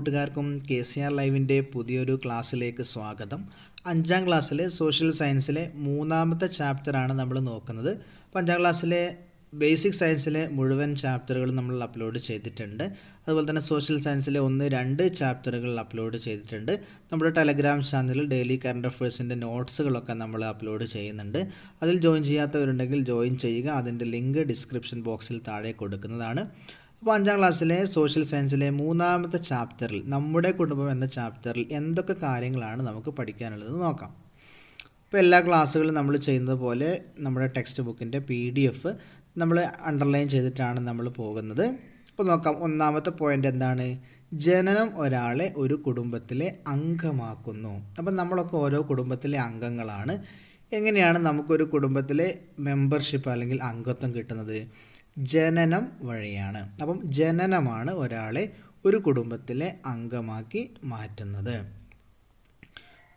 കൂട്ടുകാർക്കും K C R ലൈവിൻ്റെ പുതിയൊരു ക്ലാസ്സിലേക്ക് സ്വാഗതം അഞ്ചാം ക്ലാസ്സിലെ സോഷ്യൽ സയൻസിലെ മൂന്നാമത്തെ ചാപ്റ്ററാണ് നമ്മൾ നോക്കുന്നത് അപ്പോൾ അഞ്ചാം ക്ലാസ്സിലെ ബേസിക് സയൻസിലെ മുഴുവൻ ചാപ്റ്ററുകൾ നമ്മൾ അപ്ലോഡ് ചെയ്തിട്ടുണ്ട് അതുപോലെ തന്നെ സോഷ്യൽ സയൻസിലെ ഒന്ന് രണ്ട് ചാപ്റ്ററുകൾ അപ്ലോഡ് ചെയ്തിട്ടുണ്ട് നമ്മുടെ ടെലഗ്രാം ചാനലിൽ ഡെയിലി കറണ്ട് അഫയേഴ്സിൻ്റെ നോട്ട്സുകളൊക്കെ നമ്മൾ അപ്ലോഡ് ചെയ്യുന്നുണ്ട് അതിൽ ജോയിൻ ചെയ്യാത്തവരുണ്ടെങ്കിൽ ജോയിൻ ചെയ്യുക അതിൻ്റെ ലിങ്ക് ഡിസ്ക്രിപ്ഷൻ ബോക്സിൽ താഴെ കൊടുക്കുന്നതാണ് അപ്പോൾ അഞ്ചാം ക്ലാസ്സിലെ സോഷ്യൽ സയൻസിലെ മൂന്നാമത്തെ ചാപ്റ്ററിൽ നമ്മുടെ കുടുംബം എന്ന ചാപ്റ്ററിൽ എന്തൊക്കെ കാര്യങ്ങളാണ് നമുക്ക് പഠിക്കാനുള്ളത് നോക്കാം ഇപ്പോൾ എല്ലാ ക്ലാസ്സുകളും നമ്മൾ ചെയ്യുന്നത് പോലെ നമ്മുടെ ടെക്സ്റ്റ് ബുക്കിൻ്റെ പി ഡി എഫ് നമ്മൾ അണ്ടർലൈൻ ചെയ്തിട്ടാണ് നമ്മൾ പോകുന്നത് അപ്പോൾ നോക്കാം ഒന്നാമത്തെ പോയിൻ്റ് എന്താണ് ജനനം ഒരാളെ ഒരു കുടുംബത്തിലെ അംഗമാക്കുന്നു അപ്പം നമ്മളൊക്കെ ഓരോ കുടുംബത്തിലെ അംഗങ്ങളാണ് എങ്ങനെയാണ് നമുക്കൊരു കുടുംബത്തിലെ മെമ്പർഷിപ്പ് അല്ലെങ്കിൽ അംഗത്വം കിട്ടുന്നത് ജനനം വഴിയാണ് അപ്പം ജനനമാണ് ഒരാളെ ഒരു കുടുംബത്തിലെ അംഗമാക്കി മാറ്റുന്നത്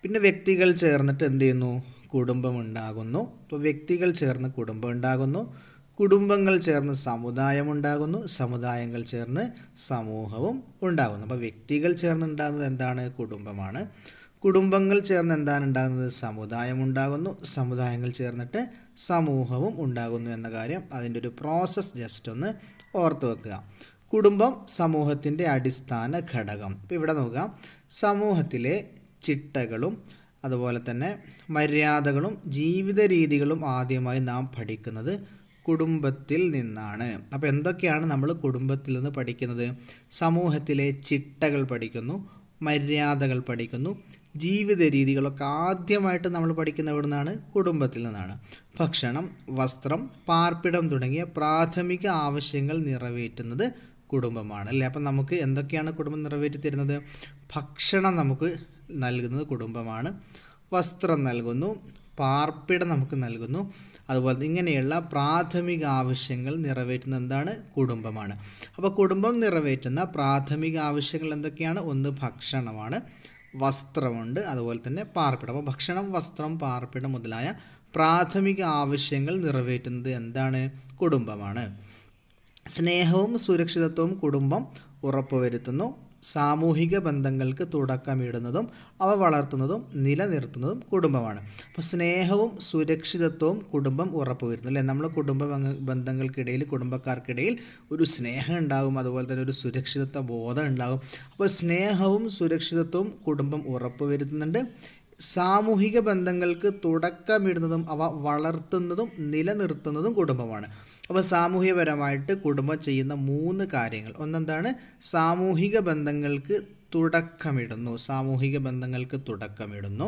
പിന്നെ വ്യക്തികൾ ചേർന്നിട്ട് എന്ത് ചെയ്യുന്നു കുടുംബമുണ്ടാകുന്നു അപ്പോൾ വ്യക്തികൾ ചേർന്ന് കുടുംബം ഉണ്ടാകുന്നു കുടുംബങ്ങൾ ചേർന്ന് സമുദായം ഉണ്ടാകുന്നു സമുദായങ്ങൾ ചേർന്ന് സമൂഹവും ഉണ്ടാകുന്നു അപ്പോൾ വ്യക്തികൾ ചേർന്ന് ഉണ്ടാകുന്നത് എന്താണ് കുടുംബമാണ് കുടുംബങ്ങൾ ചേർന്ന് എന്താണ് ഉണ്ടാകുന്നത് സമുദായം ഉണ്ടാകുന്നു സമുദായങ്ങൾ ചേർന്നിട്ട് സമൂഹവും ഉണ്ടാകുന്നു എന്ന കാര്യം അതിൻ്റെ ഒരു പ്രോസസ്സ് ജസ്റ്റ് ഒന്ന് ഓർത്ത് വെക്കുക കുടുംബം സമൂഹത്തിൻ്റെ അടിസ്ഥാന ഘടകം ഇപ്പോൾ ഇവിടെ നോക്കുക സമൂഹത്തിലെ ചിട്ടകളും അതുപോലെ തന്നെ മര്യാദകളും ജീവിത രീതികളും ആദ്യമായി നാം പഠിക്കുന്നത് കുടുംബത്തിൽ നിന്നാണ് അപ്പോൾ എന്തൊക്കെയാണ് നമ്മൾ കുടുംബത്തിൽ നിന്ന് പഠിക്കുന്നത് സമൂഹത്തിലെ ചിട്ടകൾ പഠിക്കുന്നു മര്യാദകൾ പഠിക്കുന്നു ജീവിത രീതികളൊക്കെ ആദ്യമായിട്ട് നമ്മൾ പഠിക്കുന്ന എവിടെ നിന്നാണ് കുടുംബത്തിൽ നിന്നാണ് ഭക്ഷണം വസ്ത്രം പാർപ്പിടം തുടങ്ങിയ പ്രാഥമിക ആവശ്യങ്ങൾ നിറവേറ്റുന്നത് കുടുംബമാണ് അല്ലേ അപ്പം നമുക്ക് എന്തൊക്കെയാണ് കുടുംബം നിറവേറ്റി തരുന്നത് ഭക്ഷണം നമുക്ക് നൽകുന്നത് കുടുംബമാണ് വസ്ത്രം നൽകുന്നു പാർപ്പിടം നമുക്ക് നൽകുന്നു അതുപോലെ ഇങ്ങനെയുള്ള പ്രാഥമിക ആവശ്യങ്ങൾ നിറവേറ്റുന്ന എന്താണ് കുടുംബമാണ് അപ്പോൾ കുടുംബം നിറവേറ്റുന്ന പ്രാഥമിക ആവശ്യങ്ങൾ എന്തൊക്കെയാണ് ഒന്ന് ഭക്ഷണമാണ് വസ്ത്രമുണ്ട് അതുപോലെ തന്നെ പാർപ്പിടം അപ്പോൾ ഭക്ഷണം വസ്ത്രം പാർപ്പിടം മുതലായ പ്രാഥമിക ആവശ്യങ്ങൾ നിറവേറ്റുന്നത് എന്താണ് കുടുംബമാണ് സ്നേഹവും സുരക്ഷിതത്വവും കുടുംബം ഉറപ്പുവരുത്തുന്നു സാമൂഹിക ബന്ധങ്ങൾക്ക് തുടക്കമിടുന്നതും അവ വളർത്തുന്നതും നിലനിർത്തുന്നതും കുടുംബമാണ് അപ്പോൾ സ്നേഹവും സുരക്ഷിതത്വവും കുടുംബം ഉറപ്പുവരുന്നു അല്ലേ നമ്മൾ കുടുംബ ബന്ധങ്ങൾക്കിടയിൽ കുടുംബക്കാർക്കിടയിൽ ഒരു സ്നേഹം ഉണ്ടാകും അതുപോലെ തന്നെ ഒരു സുരക്ഷിതത്വ ബോധം ഉണ്ടാകും അപ്പോൾ സ്നേഹവും സുരക്ഷിതത്വവും കുടുംബം ഉറപ്പുവരുത്തുന്നുണ്ട് സാമൂഹിക ബന്ധങ്ങൾക്ക് തുടക്കമിടുന്നതും അവ വളർത്തുന്നതും നിലനിർത്തുന്നതും കുടുംബമാണ് അപ്പോൾ സാമൂഹ്യപരമായിട്ട് കുടുംബം ചെയ്യുന്ന മൂന്ന് കാര്യങ്ങൾ ഒന്നെന്താണ് സാമൂഹിക ബന്ധങ്ങൾക്ക് തുടക്കമിടുന്നു സാമൂഹിക ബന്ധങ്ങൾക്ക് തുടക്കമിടുന്നു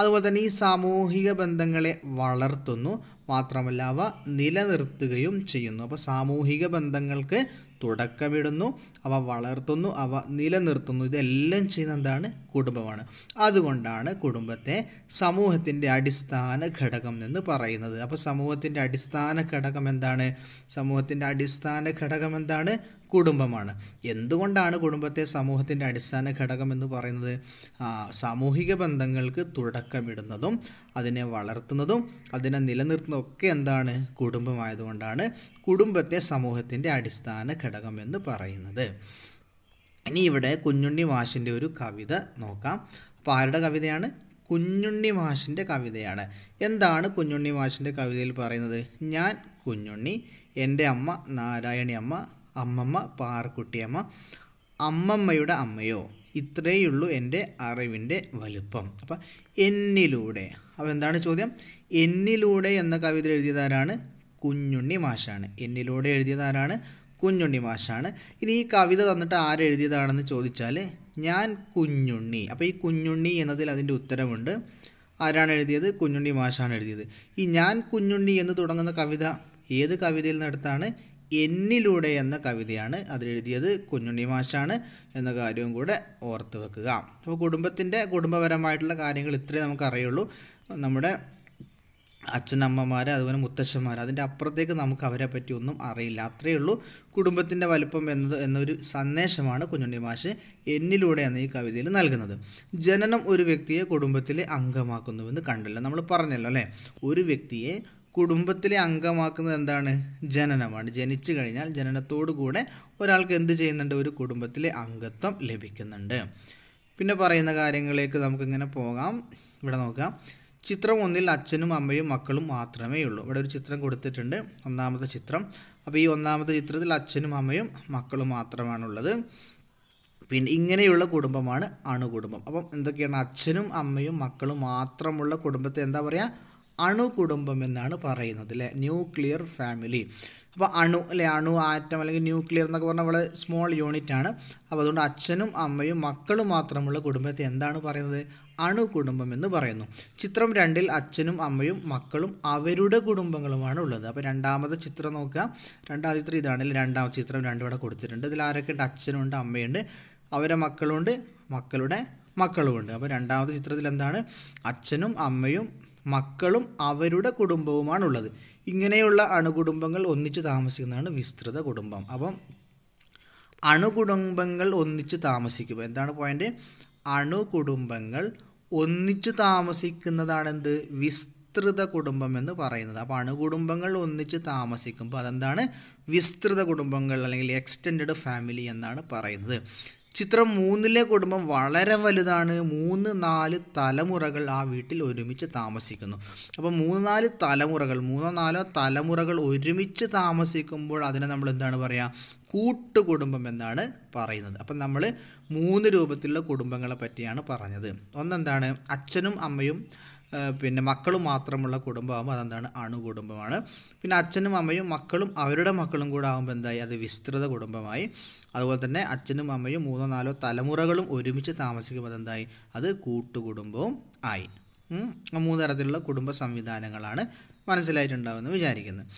അതുപോലെ തന്നെ ഈ സാമൂഹിക ബന്ധങ്ങളെ വളർത്തുന്നു മാത്രമല്ല അവ നിലനിർത്തുകയും ചെയ്യുന്നു അപ്പോൾ സാമൂഹിക ബന്ധങ്ങൾക്ക് തുടക്കമിടുന്നു അവ വളർത്തുന്നു അവ നിലനിർത്തുന്നു ഇതെല്ലാം ചെയ്യുന്ന എന്താണ് കുടുംബമാണ് അതുകൊണ്ടാണ് കുടുംബത്തെ സമൂഹത്തിൻ്റെ അടിസ്ഥാന ഘടകം എന്ന് പറയുന്നത് അപ്പോൾ സമൂഹത്തിൻ്റെ അടിസ്ഥാന ഘടകം എന്താണ് സമൂഹത്തിൻ്റെ അടിസ്ഥാന ഘടകം എന്താണ് കുടുംബമാണ് എന്തുകൊണ്ടാണ് കുടുംബത്തെ സമൂഹത്തിൻ്റെ അടിസ്ഥാന ഘടകം എന്ന് പറയുന്നത് സാമൂഹിക ബന്ധങ്ങൾക്ക് തുടക്കമിടുന്നതും അതിനെ വളർത്തുന്നതും അതിനെ നിലനിർത്തുന്നതും ഒക്കെ എന്താണ് കുടുംബമായതുകൊണ്ടാണ് കുടുംബത്തെ സമൂഹത്തിൻ്റെ അടിസ്ഥാന ഘടകം എന്ന് പറയുന്നത് ഇനി ഇവിടെ കുഞ്ഞുണ്ണി വാശിൻ്റെ ഒരു കവിത നോക്കാം അപ്പോൾ ആരുടെ കവിതയാണ് കുഞ്ഞുണ്ണി മാഷിൻ്റെ കവിതയാണ് എന്താണ് കുഞ്ഞുണ്ണി മാഷിൻ്റെ കവിതയിൽ പറയുന്നത് ഞാൻ കുഞ്ഞുണ്ണി എൻ്റെ അമ്മ നാരായണി അമ്മ അമ്മമ്മ പാറക്കുട്ടിയമ്മ അമ്മമ്മയുടെ അമ്മയോ ഇത്രയുള്ളൂ എൻ്റെ അറിവിൻ്റെ വലുപ്പം അപ്പം എന്നിലൂടെ അപ്പോൾ എന്താണ് ചോദ്യം എന്നിലൂടെ എന്ന കവിത എഴുതിയതാരാണ് കുഞ്ഞുണ്ണി മാഷാണ് എന്നിലൂടെ എഴുതിയതാരാണ് കുഞ്ഞുണ്ണി മാഷാണ് ഇനി ഈ കവിത തന്നിട്ട് ആരെഴുതിയതാണെന്ന് ചോദിച്ചാൽ ഞാൻ കുഞ്ഞുണ്ണി അപ്പോൾ ഈ കുഞ്ഞുണ്ണി എന്നതിൽ അതിൻ്റെ ഉത്തരവുണ്ട് ആരാണ് എഴുതിയത് കുഞ്ഞുണ്ണി മാഷാണ് എഴുതിയത് ഈ ഞാൻ കുഞ്ഞുണ്ണി എന്ന് തുടങ്ങുന്ന കവിത ഏത് കവിതയിൽ നിന്നെടുത്താണ് എന്നിലൂടെ എന്ന കവിതയാണ് അതിലെഴുതിയത് കുഞ്ഞുണ്ണി മാഷാണ് എന്ന കാര്യവും കൂടെ ഓർത്ത് വെക്കുക അപ്പോൾ കുടുംബത്തിൻ്റെ കുടുംബപരമായിട്ടുള്ള കാര്യങ്ങൾ ഇത്രേ നമുക്കറിയുള്ളൂ നമ്മുടെ അച്ഛനമ്മമാർ അതുപോലെ മുത്തശ്ശന്മാർ അതിൻ്റെ അപ്പുറത്തേക്ക് നമുക്ക് അവരെ പറ്റി ഒന്നും അറിയില്ല അത്രയേ ഉള്ളൂ കുടുംബത്തിൻ്റെ വലുപ്പം എന്നത് എന്നൊരു സന്ദേശമാണ് കുഞ്ഞുണ്ണി മാഷ് എന്നിലൂടെ എന്ന ഈ കവിതയിൽ നൽകുന്നത് ജനനം ഒരു വ്യക്തിയെ കുടുംബത്തിലെ അംഗമാക്കുന്നുവെന്ന് കണ്ടല്ലോ നമ്മൾ പറഞ്ഞല്ലോ അല്ലേ ഒരു വ്യക്തിയെ കുടുംബത്തിലെ അംഗമാക്കുന്നത് എന്താണ് ജനനമാണ് ജനിച്ചു കഴിഞ്ഞാൽ ജനനത്തോടു കൂടെ ഒരാൾക്ക് എന്ത് ചെയ്യുന്നുണ്ട് ഒരു കുടുംബത്തിലെ അംഗത്വം ലഭിക്കുന്നുണ്ട് പിന്നെ പറയുന്ന കാര്യങ്ങളിലേക്ക് നമുക്കിങ്ങനെ പോകാം ഇവിടെ നോക്കാം ചിത്രം ഒന്നിൽ അച്ഛനും അമ്മയും മക്കളും മാത്രമേ ഉള്ളൂ ഇവിടെ ഒരു ചിത്രം കൊടുത്തിട്ടുണ്ട് ഒന്നാമത്തെ ചിത്രം അപ്പോൾ ഈ ഒന്നാമത്തെ ചിത്രത്തിൽ അച്ഛനും അമ്മയും മക്കളും മാത്രമാണുള്ളത് പിന്നെ ഇങ്ങനെയുള്ള കുടുംബമാണ് അണുകുടുംബം അപ്പം എന്തൊക്കെയാണ് അച്ഛനും അമ്മയും മക്കളും മാത്രമുള്ള കുടുംബത്തെ എന്താ പറയുക അണുകുടുംബം എന്നാണ് പറയുന്നത് അല്ലേ ന്യൂക്ലിയർ ഫാമിലി അപ്പോൾ അണു അല്ലെ അണു ആറ്റം അല്ലെങ്കിൽ ന്യൂക്ലിയർ എന്നൊക്കെ പറഞ്ഞാൽ വളരെ സ്മോൾ യൂണിറ്റ് ആണ് അപ്പോൾ അതുകൊണ്ട് അച്ഛനും അമ്മയും മക്കളും മാത്രമുള്ള കുടുംബത്തെ എന്താണ് പറയുന്നത് അണുകുടുംബം എന്ന് പറയുന്നു ചിത്രം രണ്ടിൽ അച്ഛനും അമ്മയും മക്കളും അവരുടെ കുടുംബങ്ങളുമാണ് ഉള്ളത് അപ്പോൾ രണ്ടാമത്തെ ചിത്രം നോക്കുക രണ്ടാമത്തെ ചിത്രം അല്ലെങ്കിൽ രണ്ടാമത്തെ ചിത്രം രണ്ടും ഇവിടെ കൊടുത്തിട്ടുണ്ട് ഇതിൽ ആരൊക്കെ ഉണ്ട് അച്ഛനുണ്ട് അമ്മയുണ്ട് അവരെ മക്കളുണ്ട് മക്കളുടെ മക്കളുമുണ്ട് അപ്പോൾ രണ്ടാമത്തെ ചിത്രത്തിൽ എന്താണ് അച്ഛനും അമ്മയും മക്കളും അവരുടെ കുടുംബവുമാണ് ഉള്ളത് ഇങ്ങനെയുള്ള അണുകുടുംബങ്ങൾ ഒന്നിച്ച് താമസിക്കുന്നതാണ് വിസ്തൃത കുടുംബം അപ്പം അണുകുടുംബങ്ങൾ ഒന്നിച്ച് താമസിക്കുമ്പോൾ എന്താണ് പോയിൻ്റ് അണുകുടുംബങ്ങൾ ഒന്നിച്ചു താമസിക്കുന്നതാണെന്ത് വിസ്തൃത കുടുംബം എന്ന് പറയുന്നത് അപ്പോൾ അണുകുടുംബങ്ങൾ ഒന്നിച്ച് താമസിക്കുമ്പോൾ അതെന്താണ് വിസ്തൃത കുടുംബങ്ങൾ അല്ലെങ്കിൽ എക്സ്റ്റെൻഡ് ഫാമിലി എന്നാണ് പറയുന്നത് ചിത്രം മൂന്നിലെ കുടുംബം വളരെ വലുതാണ് മൂന്ന് നാല് തലമുറകൾ ആ വീട്ടിൽ ഒരുമിച്ച് താമസിക്കുന്നു അപ്പോൾ മൂന്ന് നാല് തലമുറകൾ മൂന്നോ നാലോ തലമുറകൾ ഒരുമിച്ച് താമസിക്കുമ്പോൾ അതിനെ നമ്മൾ എന്താണ് പറയുക കൂട്ടുകുടുംബം എന്നാണ് പറയുന്നത് അപ്പം നമ്മൾ മൂന്ന് രൂപത്തിലുള്ള കുടുംബങ്ങളെ പറ്റിയാണ് പറഞ്ഞത് ഒന്നെന്താണ് അച്ഛനും അമ്മയും പിന്നെ മക്കളും മാത്രമുള്ള കുടുംബമാകുമ്പോൾ അതെന്താണ് അണുകുടുംബമാണ് പിന്നെ അച്ഛനും അമ്മയും മക്കളും അവരുടെ മക്കളും കൂടെ ആകുമ്പോൾ എന്തായി അത് വിസ്തൃത കുടുംബമായി അതുപോലെ തന്നെ അച്ഛനും അമ്മയും മൂന്നോ നാലോ തലമുറകളും ഒരുമിച്ച് താമസിക്കുമ്പോൾ അതെന്തായി അത് കൂട്ടുകുടുംബവും ആയി മൂന്ന് തരത്തിലുള്ള കുടുംബ സംവിധാനങ്ങളാണ് മനസ്സിലായിട്ടുണ്ടാവുമെന്ന് വിചാരിക്കുന്നത്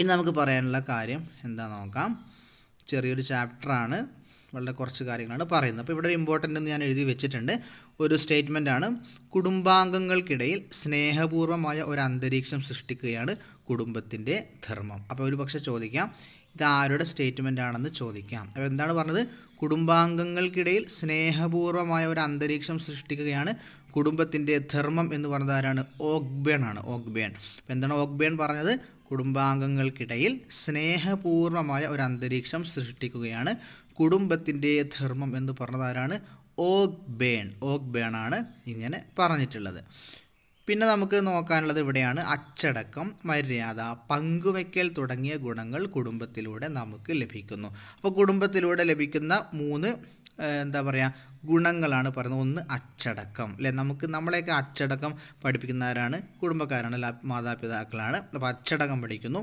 ഇനി നമുക്ക് പറയാനുള്ള കാര്യം എന്താ നോക്കാം ചെറിയൊരു ചാപ്റ്ററാണ് വളരെ കുറച്ച് കാര്യങ്ങളാണ് പറയുന്നത് അപ്പോൾ ഇവിടെ ഇമ്പോർട്ടൻ്റ് എന്ന് ഞാൻ എഴുതി വെച്ചിട്ടുണ്ട് ഒരു സ്റ്റേറ്റ്മെൻ്റ് ആണ് കുടുംബാംഗങ്ങൾക്കിടയിൽ സ്നേഹപൂർവമായ ഒരു അന്തരീക്ഷം സൃഷ്ടിക്കുകയാണ് കുടുംബത്തിൻ്റെ ധർമ്മം അപ്പോൾ ഒരു പക്ഷേ ചോദിക്കാം ഇത് ആരുടെ സ്റ്റേറ്റ്മെൻ്റ് ആണെന്ന് ചോദിക്കാം അപ്പോൾ എന്താണ് പറഞ്ഞത് കുടുംബാംഗങ്ങൾക്കിടയിൽ സ്നേഹപൂർവമായ ഒരു അന്തരീക്ഷം സൃഷ്ടിക്കുകയാണ് കുടുംബത്തിൻ്റെ ധർമ്മം എന്ന് പറഞ്ഞത് ആരാണ് ഓഗ്ബേൺ ആണ് ഓഗ്ബേൺ അപ്പോൾ എന്താണ് ഓഗ്ബേൺ പറഞ്ഞത് കുടുംബാംഗങ്ങൾക്കിടയിൽ സ്നേഹപൂർവമായ ഒരു അന്തരീക്ഷം സൃഷ്ടിക്കുകയാണ് കുടുംബത്തിൻ്റെ ധർമ്മം എന്ന് പറഞ്ഞത് ആരാണ് ഓഗ് ബേൺ ഓഗ് ബേൺ ആണ് ഇങ്ങനെ പറഞ്ഞിട്ടുള്ളത് പിന്നെ നമുക്ക് നോക്കാനുള്ളത് ഇവിടെയാണ് അച്ചടക്കം മര്യാദ പങ്കുവയ്ക്കൽ തുടങ്ങിയ ഗുണങ്ങൾ കുടുംബത്തിലൂടെ നമുക്ക് ലഭിക്കുന്നു അപ്പോൾ കുടുംബത്തിലൂടെ ലഭിക്കുന്ന മൂന്ന് എന്താ പറയുക ഗുണങ്ങളാണ് പറയുന്നത് ഒന്ന് അച്ചടക്കം അല്ലെ നമുക്ക് നമ്മളെയൊക്കെ അച്ചടക്കം പഠിപ്പിക്കുന്നവരാണ് കുടുംബക്കാരാണ് മാതാപിതാക്കളാണ് അപ്പോൾ അച്ചടക്കം പഠിക്കുന്നു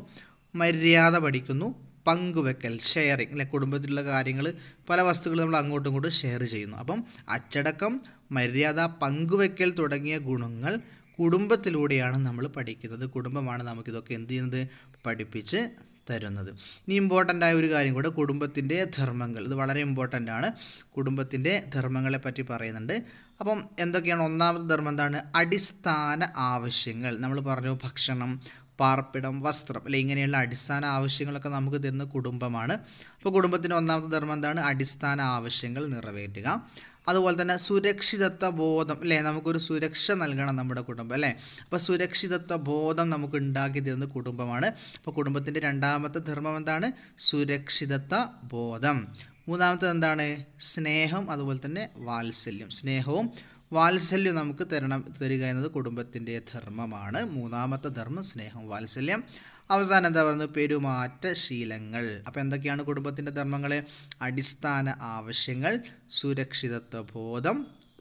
മര്യാദ പഠിക്കുന്നു പങ്കുവെക്കൽ ഷെയറിങ് അല്ലെ കുടുംബത്തിലുള്ള കാര്യങ്ങൾ പല വസ്തുക്കൾ നമ്മൾ അങ്ങോട്ടും ഇങ്ങോട്ടും ഷെയർ ചെയ്യുന്നു അപ്പം അച്ചടക്കം മര്യാദ പങ്കുവെക്കൽ തുടങ്ങിയ ഗുണങ്ങൾ കുടുംബത്തിലൂടെയാണ് നമ്മൾ പഠിക്കുന്നത് കുടുംബമാണ് നമുക്കിതൊക്കെ എന്ത് ചെയ്യുന്നത് പഠിപ്പിച്ച് തരുന്നത് ഇനി ഇമ്പോർട്ടൻ്റ് ആയ ഒരു കാര്യം കൂടെ കുടുംബത്തിൻ്റെ ധർമ്മങ്ങൾ ഇത് വളരെ ഇമ്പോർട്ടൻ്റ് ആണ് കുടുംബത്തിൻ്റെ ധർമ്മങ്ങളെ പറ്റി പറയുന്നുണ്ട് അപ്പം എന്തൊക്കെയാണ് ഒന്നാമത്തെ ധർമ്മം എന്താണ് അടിസ്ഥാന ആവശ്യങ്ങൾ നമ്മൾ പറഞ്ഞു ഭക്ഷണം പാർപ്പിടം വസ്ത്രം അല്ലെ ഇങ്ങനെയുള്ള അടിസ്ഥാന ആവശ്യങ്ങളൊക്കെ നമുക്ക് തരുന്ന കുടുംബമാണ് അപ്പോൾ കുടുംബത്തിൻ്റെ ഒന്നാമത്തെ ധർമ്മം എന്താണ് അടിസ്ഥാന ആവശ്യങ്ങൾ നിറവേറ്റുക അതുപോലെ തന്നെ സുരക്ഷിതത്വ ബോധം അല്ലേ നമുക്കൊരു സുരക്ഷ നൽകണം നമ്മുടെ കുടുംബം അല്ലേ അപ്പോൾ സുരക്ഷിതത്വ ബോധം നമുക്ക് ഉണ്ടാക്കി തരുന്ന കുടുംബമാണ് അപ്പോൾ കുടുംബത്തിൻ്റെ രണ്ടാമത്തെ ധർമ്മം എന്താണ് സുരക്ഷിതത്വ ബോധം മൂന്നാമത്തെ എന്താണ് സ്നേഹം അതുപോലെ തന്നെ വാത്സല്യം സ്നേഹവും വാത്സല്യം നമുക്ക് തരണം തരിക എന്നത് കുടുംബത്തിൻ്റെ ധർമ്മമാണ് മൂന്നാമത്തെ ധർമ്മം സ്നേഹം വാത്സല്യം അവസാനം എന്താ പറയുന്നത് പെരുമാറ്റ ശീലങ്ങൾ അപ്പോൾ എന്തൊക്കെയാണ് കുടുംബത്തിൻ്റെ ധർമ്മങ്ങൾ അടിസ്ഥാന ആവശ്യങ്ങൾ സുരക്ഷിതത്വ ബോധം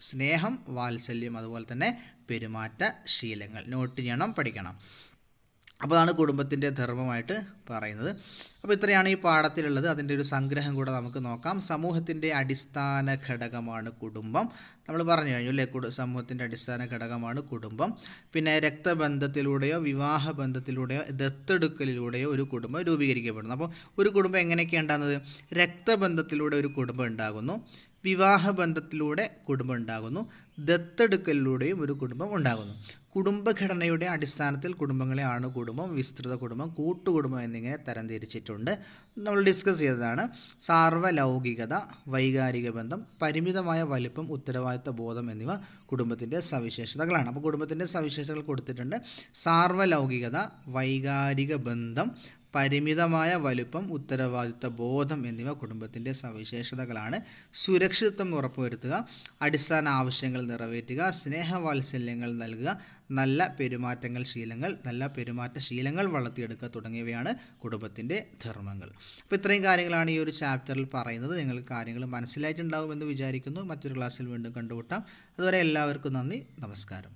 സ്നേഹം വാത്സല്യം അതുപോലെ തന്നെ പെരുമാറ്റ ശീലങ്ങൾ നോട്ട് ചെയ്യണം പഠിക്കണം അപ്പോൾ അതാണ് കുടുംബത്തിൻ്റെ ധർമ്മമായിട്ട് പറയുന്നത് അപ്പോൾ ഇത്രയാണ് ഈ പാഠത്തിലുള്ളത് അതിൻ്റെ ഒരു സംഗ്രഹം കൂടെ നമുക്ക് നോക്കാം സമൂഹത്തിൻ്റെ അടിസ്ഥാന ഘടകമാണ് കുടുംബം നമ്മൾ പറഞ്ഞു കഴിഞ്ഞു അല്ലേ കുടു സമൂഹത്തിൻ്റെ അടിസ്ഥാന ഘടകമാണ് കുടുംബം പിന്നെ രക്തബന്ധത്തിലൂടെയോ വിവാഹ ബന്ധത്തിലൂടെയോ ദത്തെടുക്കലിലൂടെയോ ഒരു കുടുംബം രൂപീകരിക്കപ്പെടുന്നു അപ്പോൾ ഒരു കുടുംബം എങ്ങനെയൊക്കെ ഉണ്ടാകുന്നത് രക്തബന്ധത്തിലൂടെ ഒരു കുടുംബം ഉണ്ടാകുന്നു വിവാഹബന്ധത്തിലൂടെ കുടുംബം ഉണ്ടാകുന്നു ദത്തെടുക്കലിലൂടെയും ഒരു കുടുംബം ഉണ്ടാകുന്നു കുടുംബഘടനയുടെ അടിസ്ഥാനത്തിൽ കുടുംബങ്ങളെ കുടുംബം വിസ്തൃത കുടുംബം കൂട്ടുകുടുംബം എന്നിങ്ങനെ തരംതിരിച്ചിട്ടുണ്ട് നമ്മൾ ഡിസ്കസ് ചെയ്തതാണ് സാർവലൗകികത വൈകാരിക ബന്ധം പരിമിതമായ വലിപ്പം ഉത്തരവാദിത്വ ബോധം എന്നിവ കുടുംബത്തിൻ്റെ സവിശേഷതകളാണ് അപ്പോൾ കുടുംബത്തിൻ്റെ സവിശേഷതകൾ കൊടുത്തിട്ടുണ്ട് സാർവലൗകികത വൈകാരിക ബന്ധം പരിമിതമായ വലുപ്പം ഉത്തരവാദിത്വ ബോധം എന്നിവ കുടുംബത്തിൻ്റെ സവിശേഷതകളാണ് സുരക്ഷിതത്വം ഉറപ്പുവരുത്തുക അടിസ്ഥാന ആവശ്യങ്ങൾ നിറവേറ്റുക സ്നേഹവാത്സല്യങ്ങൾ നൽകുക നല്ല പെരുമാറ്റങ്ങൾ ശീലങ്ങൾ നല്ല പെരുമാറ്റ ശീലങ്ങൾ വളർത്തിയെടുക്കുക തുടങ്ങിയവയാണ് കുടുംബത്തിൻ്റെ ധർമ്മങ്ങൾ അപ്പോൾ ഇത്രയും കാര്യങ്ങളാണ് ഈ ഒരു ചാപ്റ്ററിൽ പറയുന്നത് നിങ്ങൾ കാര്യങ്ങൾ മനസ്സിലായിട്ടുണ്ടാകുമെന്ന് വിചാരിക്കുന്നു മറ്റൊരു ക്ലാസ്സിൽ വീണ്ടും കണ്ടുമുട്ടാം അതുവരെ എല്ലാവർക്കും നന്ദി നമസ്കാരം